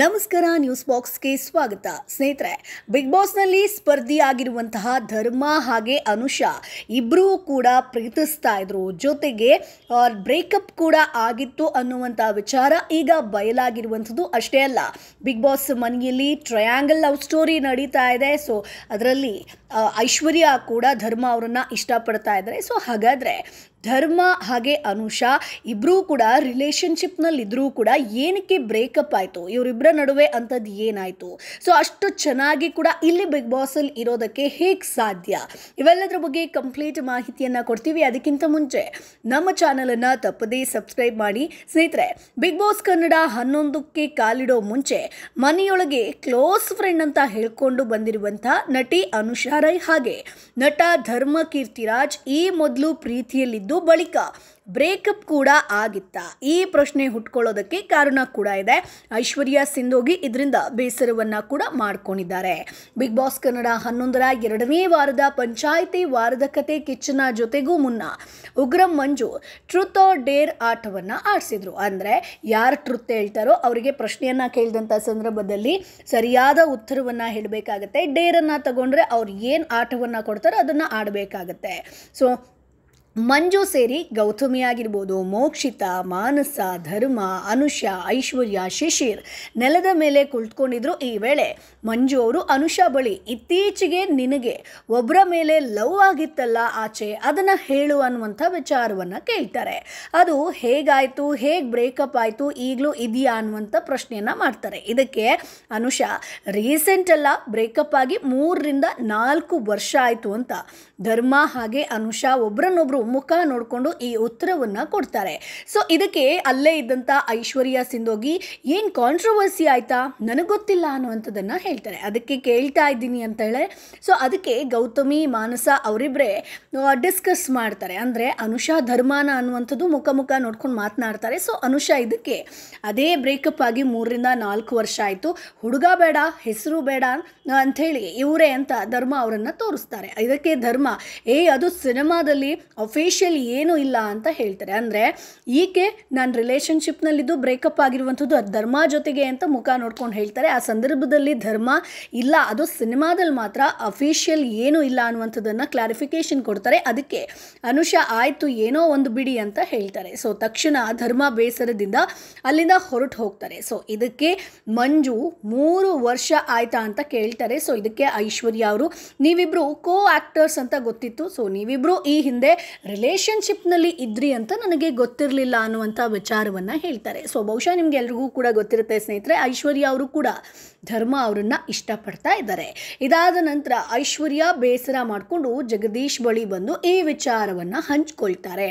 ನಮಸ್ಕಾರ ನ್ಯೂಸ್ ಬಾಕ್ಸ್ಗೆ ಸ್ವಾಗತ ಸ್ನೇಹಿತರೆ ಬಿಗ್ ಬಾಸ್ನಲ್ಲಿ ಆಗಿರುವಂತಹ ಧರ್ಮ ಹಾಗೆ ಅನುಷಾ ಇಬ್ಬರೂ ಕೂಡ ಪ್ರೀತಿಸ್ತಾ ಇದ್ರು ಜೊತೆಗೆ ಬ್ರೇಕಪ್ ಕೂಡ ಆಗಿತ್ತು ಅನ್ನುವಂಥ ವಿಚಾರ ಈಗ ಬಯಲಾಗಿರುವಂಥದ್ದು ಅಷ್ಟೇ ಅಲ್ಲ ಬಿಗ್ ಬಾಸ್ ಮನೆಯಲ್ಲಿ ಟ್ರಯಾಂಗಲ್ ಲವ್ ಸ್ಟೋರಿ ನಡೀತಾ ಇದೆ ಸೊ ಅದರಲ್ಲಿ ಐಶ್ವರ್ಯ ಕೂಡ ಧರ್ಮ ಅವರನ್ನು ಇಷ್ಟಪಡ್ತಾ ಇದ್ದಾರೆ ಸೊ ಹಾಗಾದರೆ ಧರ್ಮ ಹಾಗೆ ಅನುಷಾ ಇಬ್ಬರೂ ಕೂಡ ರಿಲೇಷನ್ಶಿಪ್ನಲ್ಲಿದ್ದರೂ ಕೂಡ ಏನಕ್ಕೆ ಬ್ರೇಕಪ್ ಆಯಿತು ಇವರಿಬ್ಬರ ನಡುವೆ ಅಂಥದ್ದು ಏನಾಯಿತು ಸೊ ಅಷ್ಟು ಚೆನ್ನಾಗಿ ಕೂಡ ಇಲ್ಲಿ ಬಿಗ್ ಬಾಸಲ್ಲಿ ಇರೋದಕ್ಕೆ ಹೇಗೆ ಸಾಧ್ಯ ಇವೆಲ್ಲದರ ಬಗ್ಗೆ ಕಂಪ್ಲೀಟ್ ಮಾಹಿತಿಯನ್ನು ಕೊಡ್ತೀವಿ ಅದಕ್ಕಿಂತ ಮುಂಚೆ ನಮ್ಮ ಚಾನಲನ್ನು ತಪ್ಪದೇ ಸಬ್ಸ್ಕ್ರೈಬ್ ಮಾಡಿ ಸ್ನೇಹಿತರೆ ಬಿಗ್ ಬಾಸ್ ಕನ್ನಡ ಹನ್ನೊಂದಕ್ಕೆ ಕಾಲಿಡೋ ಮುಂಚೆ ಮನೆಯೊಳಗೆ ಕ್ಲೋಸ್ ಫ್ರೆಂಡ್ ಅಂತ ಹೇಳ್ಕೊಂಡು ಬಂದಿರುವಂಥ ನಟಿ ಅನುಷಾ ರೈ ಹಾಗೆ ನಟ ಧರ್ಮ ಕೀರ್ತಿರಾಜ್ ಈ ಮೊದಲು ಪ್ರೀತಿಯಲ್ಲಿದ್ದು ಬಳಿಕ ಬ್ರೇಕಪ್ ಕೂಡ ಆಗಿತ್ತ ಈ ಪ್ರಶ್ನೆ ಹುಟ್ಕೊಳ್ಳೋದಕ್ಕೆ ಕಾರಣ ಕೂಡ ಇದೆ ಐಶ್ವರ್ಯ ಸಿಂಧೋಗಿ ಇದರಿಂದ ಬೇಸರವನ್ನು ಕೂಡ ಮಾಡ್ಕೊಂಡಿದ್ದಾರೆ ಬಿಗ್ ಬಾಸ್ ಕನ್ನಡ ಹನ್ನೊಂದರ ಎರಡನೇ ವಾರದ ಪಂಚಾಯಿತಿ ವಾರದ ಕತೆ ಕಿಚ್ಚನ ಜೊತೆಗೂ ಮುನ್ನ Ugramm Manju truth or dare ಆಟವನ್ನು ಆಡಿಸಿದ್ರು ಅಂದರೆ ಯಾರು ಟ್ರುತ್ ಹೇಳ್ತಾರೋ ಅವರಿಗೆ ಪ್ರಶ್ನೆಯನ್ನು ಕೇಳಿದಂಥ ಸಂದರ್ಭದಲ್ಲಿ ಸರಿಯಾದ ಉತ್ತರವನ್ನು ಹೇಳಬೇಕಾಗತ್ತೆ ಡೇರನ್ನು ತಗೊಂಡ್ರೆ ಅವ್ರು ಏನು ಆಟವನ್ನು ಕೊಡ್ತಾರೋ ಅದನ್ನು ಆಡಬೇಕಾಗತ್ತೆ ಸೊ ಮಂಜು ಸೇರಿ ಗೌತಮಿ ಆಗಿರ್ಬೋದು ಮೋಕ್ಷಿತ ಮಾನಸ ಧರ್ಮ ಅನುಷ ಐಶ್ವರ್ಯ ಶಿಶಿರ್ ನೆಲದ ಮೇಲೆ ಕುಳಿತುಕೊಂಡಿದ್ರು ಈ ವೇಳೆ ಮಂಜು ಅವರು ಅನುಷ ಬಳಿ ಇತ್ತೀಚೆಗೆ ನಿನಗೆ ಒಬ್ಬರ ಮೇಲೆ ಲವ್ ಆಗಿತ್ತಲ್ಲ ಆಚೆ ಅದನ್ನು ಹೇಳು ಅನ್ನುವಂಥ ವಿಚಾರವನ್ನು ಕೇಳ್ತಾರೆ ಅದು ಹೇಗಾಯಿತು ಹೇಗೆ ಬ್ರೇಕಪ್ ಆಯಿತು ಈಗಲೂ ಇದೆಯಾ ಅನ್ನುವಂಥ ಪ್ರಶ್ನೆಯನ್ನು ಮಾಡ್ತಾರೆ ಇದಕ್ಕೆ ಅನುಷ ರೀಸೆಂಟಲ್ಲ ಬ್ರೇಕಪ್ ಆಗಿ ಮೂರರಿಂದ ನಾಲ್ಕು ವರ್ಷ ಆಯಿತು ಅಂತ ಧರ್ಮ ಹಾಗೆ ಅನುಷ ಒಬ್ಬರನ್ನೊಬ್ಬರು ಮುಖ ನೋಡಿಕೊಂಡು ಈ ಉತ್ತರವನ್ನು ಕೊಡ್ತಾರೆ ಸೊ ಇದಕ್ಕೆ ಅಲ್ಲೇ ಇದ್ದಂಥ ಐಶ್ವರ್ಯ ಸಿಂಧೋಗಿ ಏನು ಕಾಂಟ್ರವರ್ಸಿ ಆಯ್ತಾ ನನಗೆ ಗೊತ್ತಿಲ್ಲ ಅನ್ನುವಂಥದ್ದನ್ನು ಹೇಳ್ತಾರೆ ಅದಕ್ಕೆ ಕೇಳ್ತಾ ಇದ್ದೀನಿ ಅಂತ ಹೇಳಿ ಸೊ ಅದಕ್ಕೆ ಗೌತಮಿ ಮಾನಸ ಅವರಿಬ್ಬರೇ ಡಿಸ್ಕಸ್ ಮಾಡ್ತಾರೆ ಅಂದ್ರೆ ಅನುಷಾ ಧರ್ಮಾನ ಅನ್ನುವಂಥದ್ದು ಮುಖ ಮುಖ ನೋಡ್ಕೊಂಡು ಮಾತನಾಡ್ತಾರೆ ಸೊ ಅನುಷಾ ಇದಕ್ಕೆ ಅದೇ ಬ್ರೇಕಪ್ ಆಗಿ ಮೂರರಿಂದ ನಾಲ್ಕು ವರ್ಷ ಆಯ್ತು ಹುಡುಗ ಬೇಡ ಹೆಸರು ಬೇಡ ಅಂತ ಹೇಳಿ ಇವರೇ ಅಂತ ಧರ್ಮ ಅವರನ್ನು ತೋರಿಸ್ತಾರೆ ಇದಕ್ಕೆ ಧರ್ಮ ಏ ಅದು ಸಿನಿಮಾದಲ್ಲಿ ಅಫೀಷಿಯಲ್ ಏನೂ ಇಲ್ಲ ಅಂತ ಹೇಳ್ತಾರೆ ಅಂದರೆ ಈಕೆ ನಾನು ರಿಲೇಷನ್ಶಿಪ್ನಲ್ಲಿದ್ದು ಬ್ರೇಕಪ್ ಆಗಿರುವಂಥದ್ದು ಅದು ಧರ್ಮ ಜೊತೆಗೆ ಅಂತ ಮುಖ ನೋಡ್ಕೊಂಡು ಹೇಳ್ತಾರೆ ಆ ಸಂದರ್ಭದಲ್ಲಿ ಧರ್ಮ ಇಲ್ಲ ಅದು ಸಿನಿಮಾದಲ್ಲಿ ಮಾತ್ರ ಅಫಿಷಿಯಲ್ ಏನೂ ಇಲ್ಲ ಅನ್ನುವಂಥದ್ದನ್ನು ಕ್ಲಾರಿಫಿಕೇಶನ್ ಕೊಡ್ತಾರೆ ಅದಕ್ಕೆ ಅನುಷ ಆಯಿತು ಏನೋ ಒಂದು ಬಿಡಿ ಅಂತ ಹೇಳ್ತಾರೆ ಸೊ ತಕ್ಷಣ ಧರ್ಮ ಬೇಸರದಿಂದ ಅಲ್ಲಿಂದ ಹೊರಟು ಹೋಗ್ತಾರೆ ಸೊ ಇದಕ್ಕೆ ಮಂಜು ಮೂರು ವರ್ಷ ಆಯ್ತಾ ಅಂತ ಕೇಳ್ತಾರೆ ಸೊ ಇದಕ್ಕೆ ಐಶ್ವರ್ಯ ಅವರು ನೀವಿಬ್ರು ಕೋ ಆ್ಯಕ್ಟರ್ಸ್ ಅಂತ ಗೊತ್ತಿತ್ತು ಸೊ ನೀವಿಬ್ರು ಈ ಹಿಂದೆ ರಿಲೇಷನ್ಶಿಪ್ನಲ್ಲಿ ಇದ್ರಿ ಅಂತ ನನಗೆ ಗೊತ್ತಿರಲಿಲ್ಲ ಅನ್ನುವಂಥ ವಿಚಾರವನ್ನು ಹೇಳ್ತಾರೆ ಸೊ ಬಹುಶಃ ಎಲ್ರಿಗೂ ಕೂಡ ಗೊತ್ತಿರುತ್ತೆ ಸ್ನೇಹಿತರೆ ಐಶ್ವರ್ಯ ಅವರು ಕೂಡ ಧರ್ಮ ಅವರನ್ನು ಇಷ್ಟಪಡ್ತಾ ಇದ್ದಾರೆ ಇದಾದ ನಂತರ ಐಶ್ವರ್ಯ ಬೇಸರ ಮಾಡಿಕೊಂಡು ಜಗದೀಶ್ ಬಳಿ ಬಂದು ಈ ವಿಚಾರವನ್ನು ಹಂಚ್ಕೊಳ್ತಾರೆ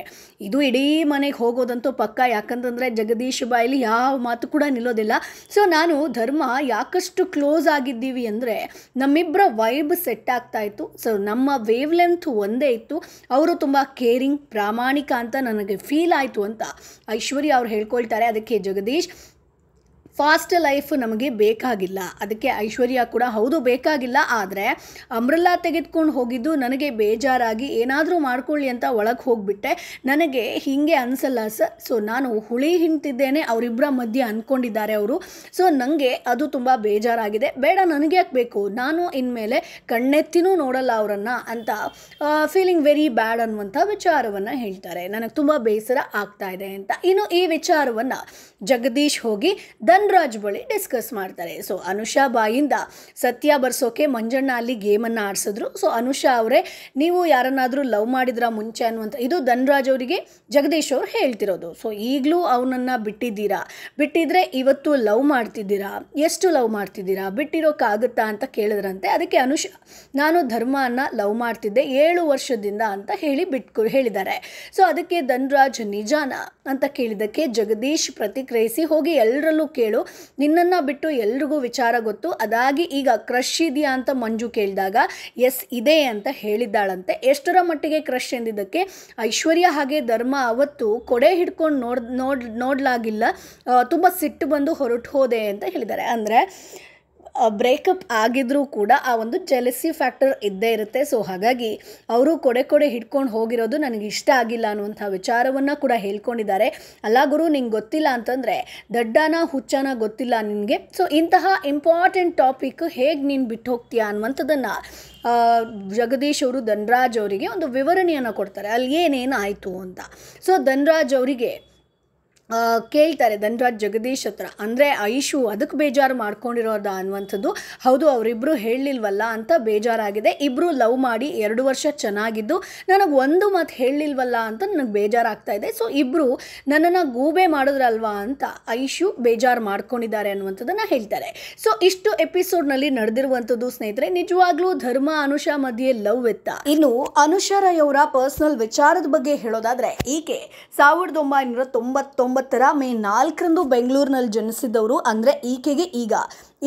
ಇದು ಇಡೀ ಮನೆಗೆ ಹೋಗೋದಂತೂ ಪಕ್ಕ ಯಾಕಂತಂದರೆ ಜಗದೀಶ್ ಬಾಯಲ್ಲಿ ಯಾವ ಮಾತು ಕೂಡ ನಿಲ್ಲೋದಿಲ್ಲ ಸೊ ನಾನು ಧರ್ಮ ಯಾಕಷ್ಟು ಕ್ಲೋಸ್ ಆಗಿದ್ದೀವಿ ಅಂದರೆ ನಮ್ಮಿಬ್ಬರ ವೈಬ್ ಸೆಟ್ ಆಗ್ತಾ ಇತ್ತು ಸೊ ನಮ್ಮ ವೇವ್ ಲೆಂತ್ ಒಂದೇ ಇತ್ತು ಅವರು ತುಂಬ ಕೇರಿಂಗ್ ಪ್ರಾಮಾಣಿಕ ಅಂತ ನನಗೆ ಫೀಲ್ ಆಯಿತು ಅಂತ ಐಶ್ವರ್ಯ ಅವ್ರು ಹೇಳ್ಕೊಳ್ತಾರೆ ಅದಕ್ಕೆ ಜಗದೀಶ್ ಫಾಸ್ಟ್ ಲೈಫ್ ನಮಗೆ ಬೇಕಾಗಿಲ್ಲ ಅದಕ್ಕೆ ಐಶ್ವರ್ಯ ಕೂಡ ಹೌದು ಬೇಕಾಗಿಲ್ಲ ಆದರೆ ಅಮೃಲ್ಲಾ ತೆಗೆದುಕೊಂಡು ಹೋಗಿದ್ದು ನನಗೆ ಬೇಜಾರಾಗಿ ಏನಾದರೂ ಮಾಡ್ಕೊಳ್ಳಿ ಅಂತ ಒಳಗೆ ಹೋಗಿಬಿಟ್ಟೆ ನನಗೆ ಹೀಗೆ ಅನಿಸಲ್ಲ ಸರ್ ಸೊ ನಾನು ಹುಳಿ ಹಿಂತಿದ್ದೇನೆ ಅವರಿಬ್ಬರ ಮಧ್ಯೆ ಅಂದ್ಕೊಂಡಿದ್ದಾರೆ ಅವರು ಸೊ ನನಗೆ ಅದು ತುಂಬ ಬೇಜಾರಾಗಿದೆ ಬೇಡ ನನಗೆ ಯಾಕೆ ಬೇಕು ನಾನು ಇನ್ಮೇಲೆ ಕಣ್ಣೆತ್ತಿನೂ ನೋಡಲ್ಲ ಅವರನ್ನು ಅಂತ ಫೀಲಿಂಗ್ ವೆರಿ ಬ್ಯಾಡ್ ಅನ್ನುವಂಥ ವಿಚಾರವನ್ನು ಹೇಳ್ತಾರೆ ನನಗೆ ತುಂಬ ಬೇಸರ ಆಗ್ತಾ ಇದೆ ಅಂತ ಇನ್ನು ಈ ವಿಚಾರವನ್ನು ಜಗದೀಶ್ ಹೋಗಿ ದನ್ ಧನ್ರಾಜ್ ಬಳಿ ಡಿಸ್ಕಸ್ ಮಾಡ್ತಾರೆ ಸೊ ಅನುಷಾ ಬಾಯಿಂದ ಸತ್ಯ ಬರ್ಸೋಕೆ ಮಂಜಣ್ಣ ಅಲ್ಲಿ ಗೇಮನ್ನು ಆಡಿಸಿದ್ರು ಸೊ ಅನುಷಾ ಅವರೇ ನೀವು ಯಾರನ್ನಾದರೂ ಲವ್ ಮಾಡಿದ್ರ ಮುಂಚೆ ಅನ್ನುವಂಥ ಇದು ಧನ್ರಾಜ್ ಅವರಿಗೆ ಜಗದೀಶ್ ಅವರು ಹೇಳ್ತಿರೋದು ಸೊ ಈಗಲೂ ಅವನನ್ನು ಬಿಟ್ಟಿದ್ದೀರಾ ಬಿಟ್ಟಿದ್ರೆ ಇವತ್ತು ಲವ್ ಮಾಡ್ತಿದ್ದೀರಾ ಎಷ್ಟು ಲವ್ ಮಾಡ್ತಿದ್ದೀರಾ ಬಿಟ್ಟಿರೋಕ್ಕಾಗುತ್ತಾ ಅಂತ ಕೇಳಿದ್ರಂತೆ ಅದಕ್ಕೆ ಅನುಷಾ ನಾನು ಧರ್ಮನ ಲವ್ ಮಾಡ್ತಿದ್ದೆ ಏಳು ವರ್ಷದಿಂದ ಅಂತ ಹೇಳಿ ಬಿಟ್ಕೊ ಹೇಳಿದ್ದಾರೆ ಸೊ ಅದಕ್ಕೆ ಧನ್ರಾಜ್ ನಿಜಾನ ಅಂತ ಕೇಳಿದ್ದಕ್ಕೆ ಜಗದೀಶ್ ಪ್ರತಿಕ್ರಿಯಿಸಿ ಹೋಗಿ ಎಲ್ಲರಲ್ಲೂ ಕೇಳಿ ಕೇಳು ನಿನ್ನನ್ನು ಬಿಟ್ಟು ಎಲ್ರಿಗೂ ವಿಚಾರ ಗೊತ್ತು ಅದಾಗಿ ಈಗ ಕ್ರಶ್ ಇದೆಯಾ ಅಂತ ಮಂಜು ಕೇಳಿದಾಗ ಎಸ್ ಇದೆ ಅಂತ ಹೇಳಿದ್ದಾಳಂತೆ ಎಷ್ಟರ ಮಟ್ಟಿಗೆ ಕ್ರಶ್ ಎಂದಿದ್ದಕ್ಕೆ ಐಶ್ವರ್ಯ ಹಾಗೆ ಧರ್ಮ ಅವತ್ತು ಕೊಡೆ ಹಿಡ್ಕೊಂಡು ನೋಡ್ ನೋಡ್ ನೋಡ್ಲಾಗಿಲ್ಲ ತುಂಬ ಸಿಟ್ಟು ಬಂದು ಹೊರಟು ಹೋದೆ ಅಂತ ಹೇಳಿದ್ದಾರೆ ಅಂದರೆ ಬ್ರೇಕಪ್ ಆಗಿದ್ರೂ ಕೂಡ ಆ ಒಂದು ಜೆಲಸಿ ಫ್ಯಾಕ್ಟರ್ ಇದ್ದೇ ಇರುತ್ತೆ ಸೊ ಹಾಗಾಗಿ ಅವರು ಕೊಡೆ ಕೊಡೆ ಹಿಡ್ಕೊಂಡು ಹೋಗಿರೋದು ನನಗೆ ಇಷ್ಟ ಆಗಿಲ್ಲ ಅನ್ನುವಂಥ ವಿಚಾರವನ್ನು ಕೂಡ ಹೇಳ್ಕೊಂಡಿದ್ದಾರೆ ಅಲ್ಲ ಗುರು ನಿಂಗೆ ಗೊತ್ತಿಲ್ಲ ಅಂತಂದರೆ ದಡ್ಡನ ಹುಚ್ಚನ ಗೊತ್ತಿಲ್ಲ ನಿನಗೆ ಸೊ ಇಂತಹ ಇಂಪಾರ್ಟೆಂಟ್ ಟಾಪಿಕ್ ಹೇಗೆ ನೀನು ಬಿಟ್ಟು ಹೋಗ್ತೀಯಾ ಅನ್ನುವಂಥದ್ದನ್ನು ಜಗದೀಶ್ ಅವರು ಧನ್ರಾಜ್ ಅವರಿಗೆ ಒಂದು ವಿವರಣೆಯನ್ನು ಕೊಡ್ತಾರೆ ಅಲ್ಲಿ ಏನೇನು ಆಯಿತು ಅಂತ ಸೊ ಧನ್ರಾಜ್ ಅವರಿಗೆ ಕೇಳ್ತಾರೆ ಧನ್ರಾಜ್ ಜಗದೀಶ್ ಹತ್ರ ಅಂದರೆ ಐಶು ಅದಕ್ಕೆ ಬೇಜಾರು ಮಾಡ್ಕೊಂಡಿರೋದ ಅನ್ನುವಂಥದ್ದು ಹೌದು ಅವರಿಬ್ಬರು ಹೇಳಲಿಲ್ವಲ್ಲ ಅಂತ ಬೇಜಾರಾಗಿದೆ ಇಬ್ಬರು ಲವ್ ಮಾಡಿ ಎರಡು ವರ್ಷ ಚೆನ್ನಾಗಿದ್ದು ನನಗೆ ಒಂದು ಮಾತು ಹೇಳಲಿಲ್ವಲ್ಲ ಅಂತ ನನಗೆ ಬೇಜಾರಾಗ್ತಾ ಇದೆ ಸೊ ಇಬ್ಬರು ನನ್ನನ್ನು ಗೂಬೆ ಮಾಡಿದ್ರಲ್ವಾ ಅಂತ ಐಶು ಬೇಜಾರು ಮಾಡ್ಕೊಂಡಿದ್ದಾರೆ ಅನ್ನುವಂಥದ್ದನ್ನು ಹೇಳ್ತಾರೆ ಸೊ ಇಷ್ಟು ಎಪಿಸೋಡ್ನಲ್ಲಿ ನಡೆದಿರುವಂಥದ್ದು ಸ್ನೇಹಿತರೆ ನಿಜವಾಗ್ಲೂ ಧರ್ಮ ಅನುಷಾ ಮಧ್ಯೆ ಲವ್ ಎತ್ತ ಇನ್ನು ಅನುಷಾ ರೈ ಅವರ ಪರ್ಸ್ನಲ್ ವಿಚಾರದ ಬಗ್ಗೆ ಹೇಳೋದಾದರೆ ಈಕೆ ಸಾವಿರದ ಒಂಬೈನೂರ ತೊಂಬತ್ತೊಂಬತ್ತು ಒಂಬತ್ತರ ಮೇ ನಾಲ್ಕರಂದು ಬೆಂಗಳೂರಿನಲ್ಲಿ ಜನಿಸಿದವರು ಅಂದರೆ ಈಕೆಗೆ ಈಗ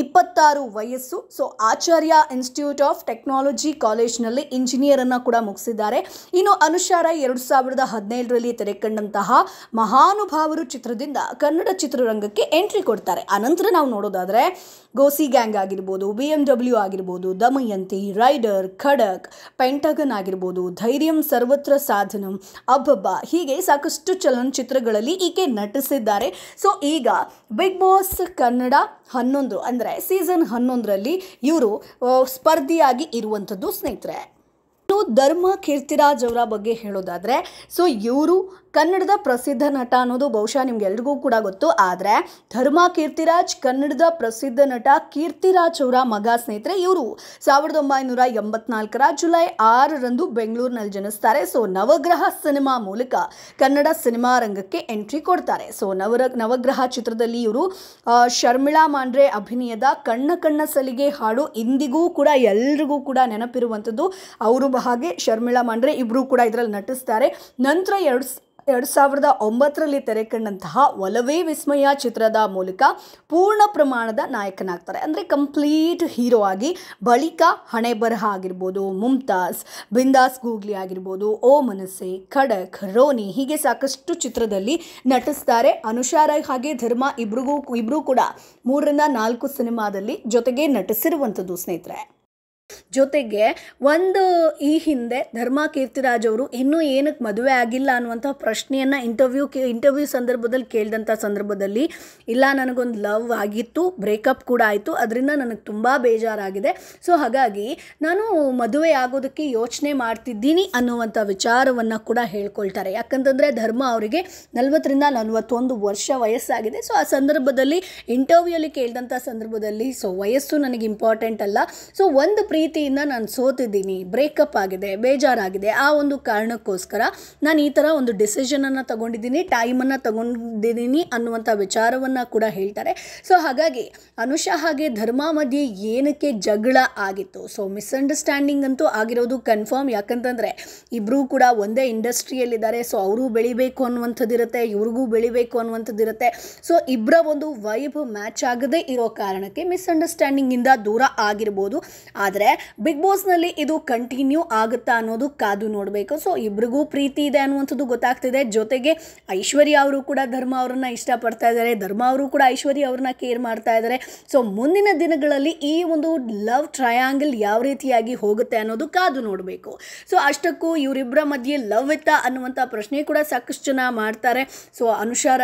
ಇಪ್ಪತ್ತಾರು ವಯಸ್ಸು so Acharya institute of technology ಕಾಲೇಜ್ನಲ್ಲಿ ಇಂಜಿನಿಯರನ್ನು ಕೂಡ ಮುಗಿಸಿದ್ದಾರೆ ಇನ್ನು ಅನುಷಾರ ಎರಡು ಸಾವಿರದ ಹದಿನೇಳರಲ್ಲಿ ತೆರೆಕಂಡಂತಹ ಮಹಾನುಭಾವರು ಚಿತ್ರದಿಂದ ಕನ್ನಡ ಚಿತ್ರರಂಗಕ್ಕೆ ಎಂಟ್ರಿ ಕೊಡ್ತಾರೆ ಅನಂತರ ನಾವು ನೋಡೋದಾದರೆ ಗೋಸಿ ಗ್ಯಾಂಗ್ ಆಗಿರ್ಬೋದು ಬಿ ಎಮ್ ಡಬ್ಲ್ಯೂ ಆಗಿರ್ಬೋದು ದಮಯಂತಿ ರೈಡರ್ ಖಡಕ್ ಪೆಂಟಗನ್ ಆಗಿರ್ಬೋದು ಧೈರ್ಯಂ ಸರ್ವತ್ರ ಸಾಧನಂ ಅಬ್ಬಬ್ಬ ಹೀಗೆ ಸಾಕಷ್ಟು ಚಲನಚಿತ್ರಗಳಲ್ಲಿ ಈಕೆ ನಟಿಸಿದ್ದಾರೆ ಸೊ ಈಗ ಬಿಗ್ ಬಾಸ್ ಕನ್ನಡ ಹನ್ನೊಂದು ಅಂದರೆ ಅಂದರೆ ಸೀಸನ್ ಹನ್ನೊಂದರಲ್ಲಿ ಇವರು ಸ್ಪರ್ಧಿಯಾಗಿ ಇರುವಂಥದ್ದು ಸ್ನೇಹಿತರೆ ಇನ್ನು ಧರ್ಮ ಕೀರ್ತಿರಾಜ್ ಅವರ ಬಗ್ಗೆ ಹೇಳೋದಾದರೆ ಸೊ ಇವರು ಕನ್ನಡದ ಪ್ರಸಿದ್ಧ ನಟ ಅನ್ನೋದು ಬಹುಶಃ ಎಲ್ರಿಗೂ ಕೂಡ ಗೊತ್ತು ಆದರೆ ಧರ್ಮ ಕೀರ್ತಿರಾಜ್ ಕನ್ನಡದ ಪ್ರಸಿದ್ಧ ನಟ ಕೀರ್ತಿರಾಜ್ ಅವರ ಮಗ ಸ್ನೇಹಿತರೆ ಇವರು ಸಾವಿರದ ಒಂಬೈನೂರ ಎಂಬತ್ನಾಲ್ಕರ ಜುಲೈ ಆರರಂದು ಬೆಂಗಳೂರಿನಲ್ಲಿ ಜನಿಸ್ತಾರೆ ಸೊ ನವಗ್ರಹ ಸಿನಿಮಾ ಮೂಲಕ ಕನ್ನಡ ಸಿನಿಮಾ ರಂಗಕ್ಕೆ ಎಂಟ್ರಿ ಕೊಡ್ತಾರೆ ಸೊ ನವರ ನವಗ್ರಹ ಚಿತ್ರದಲ್ಲಿ ಇವರು ಶರ್ಮಿಳಾ ಮಾಂಡ್ರೆ ಅಭಿನಯದ ಕಣ್ಣ ಕಣ್ಣ ಸಲಿಗೆ ಹಾಡು ಇಂದಿಗೂ ಕೂಡ ಎಲ್ರಿಗೂ ಕೂಡ ನೆನಪಿರುವಂಥದ್ದು ಅವರು ಹಾಗೆ ಶರ್ಮಿಳಾ ಮಾಂಡ್ರೆ ಇಬ್ಬರು ಕೂಡ ಇದರಲ್ಲಿ ನಟಿಸ್ತಾರೆ ನಂತರ ಎರಡು ಎರಡು ಸಾವಿರದ ಒಂಬತ್ತರಲ್ಲಿ ತೆರೆಕಂಡಂತಹ ಒಲವೇ ವಿಸ್ಮಯ ಚಿತ್ರದ ಮೂಲಕ ಪೂರ್ಣ ಪ್ರಮಾಣದ ನಾಯಕನಾಗ್ತಾರೆ ಅಂದರೆ ಕಂಪ್ಲೀಟ್ ಹೀರೋ ಆಗಿ ಬಳಿಕ ಹಣೆಬರಹ ಆಗಿರ್ಬೋದು ಮುಮ್ತಾಜ್ ಬಿಂದಾಸ್ ಗೂಗ್ಲಿ ಆಗಿರ್ಬೋದು ಓ ಮನಸ್ಸೆ ಖಡಕ್ ರೋನಿ ಹೀಗೆ ಸಾಕಷ್ಟು ಚಿತ್ರದಲ್ಲಿ ನಟಿಸ್ತಾರೆ ಅನುಷಾ ಹಾಗೆ ಧರ್ಮ ಇಬ್ರಿಗೂ ಇಬ್ಬರೂ ಕೂಡ ಮೂರರಿಂದ ನಾಲ್ಕು ಸಿನಿಮಾದಲ್ಲಿ ಜೊತೆಗೆ ನಟಿಸಿರುವಂಥದ್ದು ಸ್ನೇಹಿತರೆ ಜೊತೆಗೆ ಒಂದು ಈ ಹಿಂದೆ ಧರ್ಮ ಕೀರ್ತಿರಾಜ್ ಅವರು ಇನ್ನೂ ಏನಕ್ಕೆ ಮದುವೆ ಆಗಿಲ್ಲ ಅನ್ನುವಂಥ ಪ್ರಶ್ನೆಯನ್ನು ಇಂಟರ್ವ್ಯೂ ಇಂಟರ್ವ್ಯೂ ಸಂದರ್ಭದಲ್ಲಿ ಕೇಳಿದಂಥ ಸಂದರ್ಭದಲ್ಲಿ ಇಲ್ಲ ನನಗೊಂದು ಲವ್ ಆಗಿತ್ತು ಬ್ರೇಕಪ್ ಕೂಡ ಆಯಿತು ಅದರಿಂದ ನನಗೆ ತುಂಬ ಬೇಜಾರಾಗಿದೆ ಸೊ ಹಾಗಾಗಿ ನಾನು ಮದುವೆ ಆಗೋದಕ್ಕೆ ಯೋಚನೆ ಮಾಡ್ತಿದ್ದೀನಿ ಅನ್ನುವಂಥ ವಿಚಾರವನ್ನು ಕೂಡ ಹೇಳ್ಕೊಳ್ತಾರೆ ಯಾಕಂತಂದರೆ ಧರ್ಮ ಅವರಿಗೆ ನಲವತ್ತರಿಂದ ನಲವತ್ತೊಂದು ವರ್ಷ ವಯಸ್ಸಾಗಿದೆ ಸೊ ಆ ಸಂದರ್ಭದಲ್ಲಿ ಅಲ್ಲಿ ಕೇಳಿದಂಥ ಸಂದರ್ಭದಲ್ಲಿ ಸೊ ವಯಸ್ಸು ನನಗೆ ಇಂಪಾರ್ಟೆಂಟ್ ಅಲ್ಲ ಸೊ ಒಂದು ಪ್ರೀತಿಯಿಂದ ನಾನು ಸೋತಿದ್ದೀನಿ ಬ್ರೇಕಪ್ ಆಗಿದೆ ಬೇಜಾರಾಗಿದೆ ಆ ಒಂದು ಕಾರಣಕ್ಕೋಸ್ಕರ ನಾನು ಈ ಥರ ಒಂದು ಡಿಸಿಷನನ್ನು ತಗೊಂಡಿದ್ದೀನಿ ಟೈಮನ್ನು ತಗೊಂಡಿದ್ದೀನಿ ಅನ್ನುವಂಥ ವಿಚಾರವನ್ನು ಕೂಡ ಹೇಳ್ತಾರೆ ಸೊ ಹಾಗಾಗಿ ಅನುಷ ಹಾಗೆ ಧರ್ಮ ಮಧ್ಯೆ ಏನಕ್ಕೆ ಜಗಳ ಆಗಿತ್ತು ಸೊ ಮಿಸ್ಅಂಡರ್ಸ್ಟ್ಯಾಂಡಿಂಗ್ ಅಂತೂ ಆಗಿರೋದು ಕನ್ಫರ್ಮ್ ಯಾಕಂತಂದರೆ ಇಬ್ಬರೂ ಕೂಡ ಒಂದೇ ಇಂಡಸ್ಟ್ರಿಯಲ್ಲಿದ್ದಾರೆ ಸೊ ಅವರು ಬೆಳಿಬೇಕು ಅನ್ನುವಂಥದ್ದಿರುತ್ತೆ ಇವ್ರಿಗೂ ಬೆಳಿಬೇಕು ಅನ್ನುವಂಥದ್ದಿರುತ್ತೆ ಸೊ ಇಬ್ಬರ ಒಂದು ವೈಬ್ ಮ್ಯಾಚ್ ಆಗದೇ ಇರೋ ಕಾರಣಕ್ಕೆ ಮಿಸ್ಅಂಡರ್ಸ್ಟ್ಯಾಂಡಿಂಗಿಂದ ದೂರ ಆಗಿರ್ಬೋದು ಆದರೆ ಆದರೆ ಬಿಗ್ ಬಾಸ್ನಲ್ಲಿ ಇದು ಕಂಟಿನ್ಯೂ ಆಗುತ್ತಾ ಅನ್ನೋದು ಕಾದು ನೋಡಬೇಕು ಸೊ ಇಬ್ರಿಗೂ ಪ್ರೀತಿ ಇದೆ ಅನ್ನುವಂಥದ್ದು ಗೊತ್ತಾಗ್ತಿದೆ ಜೊತೆಗೆ ಐಶ್ವರ್ಯ ಅವರು ಕೂಡ ಧರ್ಮ ಅವರನ್ನು ಇಷ್ಟಪಡ್ತಾ ಇದ್ದಾರೆ ಧರ್ಮ ಅವರು ಕೂಡ ಐಶ್ವರ್ಯ ಅವ್ರನ್ನ ಕೇರ್ ಮಾಡ್ತಾ ಇದ್ದಾರೆ ಸೊ ಮುಂದಿನ ದಿನಗಳಲ್ಲಿ ಈ ಒಂದು ಲವ್ ಟ್ರಯಾಂಗಲ್ ಯಾವ ರೀತಿಯಾಗಿ ಹೋಗುತ್ತೆ ಅನ್ನೋದು ಕಾದು ನೋಡಬೇಕು ಸೊ ಅಷ್ಟಕ್ಕೂ ಇವರಿಬ್ಬರ ಮಧ್ಯೆ ಲವ್ ಇತ್ತ ಅನ್ನುವಂಥ ಪ್ರಶ್ನೆ ಕೂಡ ಸಾಕಷ್ಟು ಜನ ಮಾಡ್ತಾರೆ ಸೊ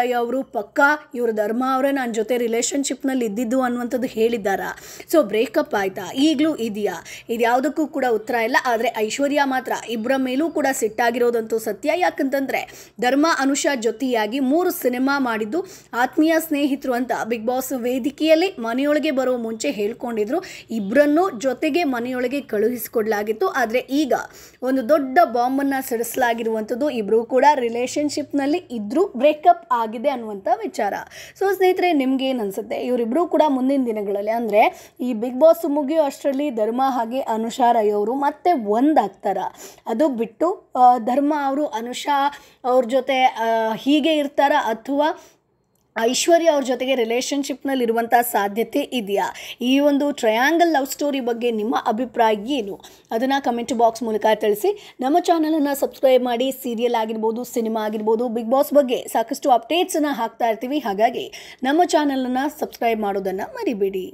ರಾಯ್ ಅವರು ಪಕ್ಕಾ ಇವರು ಧರ್ಮ ಅವರೇ ನನ್ನ ಜೊತೆ ರಿಲೇಷನ್ಶಿಪ್ನಲ್ಲಿ ಇದ್ದಿದ್ದು ಅನ್ನುವಂಥದ್ದು ಹೇಳಿದ್ದಾರಾ ಸೊ ಬ್ರೇಕಪ್ ಆಯ್ತಾ ಈಗಲೂ ಇದೆಯಾ ಇದು ಯಾವುದಕ್ಕೂ ಕೂಡ ಉತ್ತರ ಇಲ್ಲ ಆದರೆ ಐಶ್ವರ್ಯ ಮಾತ್ರ ಇಬ್ಬರ ಮೇಲೂ ಕೂಡ ಸಿಟ್ಟಾಗಿರೋದಂತೂ ಸತ್ಯ ಯಾಕಂತಂದರೆ ಧರ್ಮ ಅನುಷ ಜೊತೆಯಾಗಿ ಮೂರು ಸಿನಿಮಾ ಮಾಡಿದ್ದು ಆತ್ಮೀಯ ಸ್ನೇಹಿತರು ಅಂತ ಬಿಗ್ ಬಾಸ್ ವೇದಿಕೆಯಲ್ಲಿ ಮನೆಯೊಳಗೆ ಬರೋ ಮುಂಚೆ ಹೇಳ್ಕೊಂಡಿದ್ರು ಇಬ್ಬರನ್ನು ಜೊತೆಗೆ ಮನೆಯೊಳಗೆ ಕಳುಹಿಸಿಕೊಡ್ಲಾಗಿತ್ತು ಆದರೆ ಈಗ ಒಂದು ದೊಡ್ಡ ಬಾಂಬನ್ನು ಸಿಡಿಸಲಾಗಿರುವಂಥದ್ದು ಇಬ್ಬರು ಕೂಡ ರಿಲೇಷನ್ಶಿಪ್ನಲ್ಲಿ ಇದ್ದರೂ ಬ್ರೇಕಪ್ ಆಗಿದೆ ಅನ್ನುವಂಥ ವಿಚಾರ ಸೊ ಸ್ನೇಹಿತರೆ ನಿಮ್ಗೇನು ಅನಿಸುತ್ತೆ ಇವರಿಬ್ಬರು ಕೂಡ ಮುಂದಿನ ದಿನಗಳಲ್ಲಿ ಅಂದರೆ ಈ ಬಿಗ್ ಬಾಸ್ ಮುಗಿಯೋ ಅಷ್ಟರಲ್ಲಿ ಧರ್ಮ ಹಾಗೆ ಅನುಷಾ ಅವರು ಮತ್ತೆ ಒಂದಾಗ್ತಾರ ಅದು ಬಿಟ್ಟು ಧರ್ಮ ಅವರು ಅನುಷಾ ಅವ್ರ ಜೊತೆ ಹೀಗೆ ಇರ್ತಾರ ಅಥವಾ ಐಶ್ವರ್ಯ ಅವ್ರ ಜೊತೆಗೆ ರಿಲೇಷನ್ಶಿಪ್ನಲ್ಲಿ ಸಾಧ್ಯತೆ ಇದೆಯಾ ಈ ಒಂದು ಟ್ರಯಾಂಗಲ್ ಲವ್ ಸ್ಟೋರಿ ಬಗ್ಗೆ ನಿಮ್ಮ ಅಭಿಪ್ರಾಯ ಏನು ಅದನ್ನು ಕಮೆಂಟ್ ಬಾಕ್ಸ್ ಮೂಲಕ ತಿಳಿಸಿ ನಮ್ಮ ಚಾನಲನ್ನು ಸಬ್ಸ್ಕ್ರೈಬ್ ಮಾಡಿ ಸೀರಿಯಲ್ ಆಗಿರ್ಬೋದು ಸಿನಿಮಾ ಆಗಿರ್ಬೋದು ಬಿಗ್ ಬಾಸ್ ಬಗ್ಗೆ ಸಾಕಷ್ಟು ಅಪ್ಡೇಟ್ಸನ್ನು ಹಾಕ್ತಾ ಇರ್ತೀವಿ ಹಾಗಾಗಿ ನಮ್ಮ ಚಾನಲನ್ನು ಸಬ್ಸ್ಕ್ರೈಬ್ ಮಾಡೋದನ್ನು ಮರಿಬೇಡಿ